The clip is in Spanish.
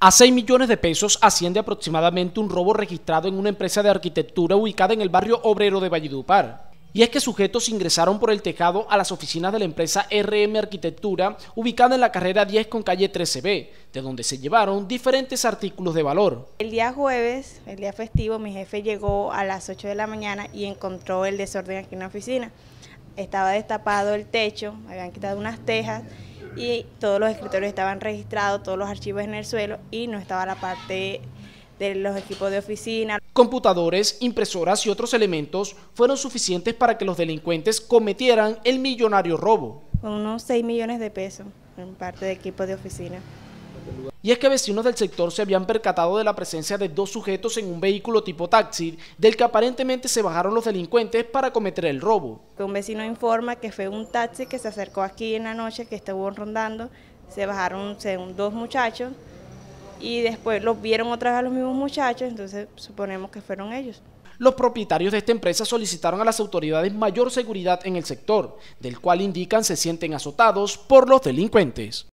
A 6 millones de pesos asciende aproximadamente un robo registrado en una empresa de arquitectura ubicada en el barrio obrero de Valledupar. Y es que sujetos ingresaron por el tejado a las oficinas de la empresa RM Arquitectura, ubicada en la carrera 10 con calle 13B, de donde se llevaron diferentes artículos de valor. El día jueves, el día festivo, mi jefe llegó a las 8 de la mañana y encontró el desorden aquí en la oficina estaba destapado el techo, habían quitado unas tejas y todos los escritorios estaban registrados, todos los archivos en el suelo y no estaba la parte de los equipos de oficina. Computadores, impresoras y otros elementos fueron suficientes para que los delincuentes cometieran el millonario robo. Con unos 6 millones de pesos en parte de equipos de oficina. Y es que vecinos del sector se habían percatado de la presencia de dos sujetos en un vehículo tipo taxi, del que aparentemente se bajaron los delincuentes para cometer el robo. Un vecino informa que fue un taxi que se acercó aquí en la noche, que estuvo rondando, se bajaron dos muchachos y después los vieron otra vez a los mismos muchachos, entonces suponemos que fueron ellos los propietarios de esta empresa solicitaron a las autoridades mayor seguridad en el sector, del cual indican se sienten azotados por los delincuentes.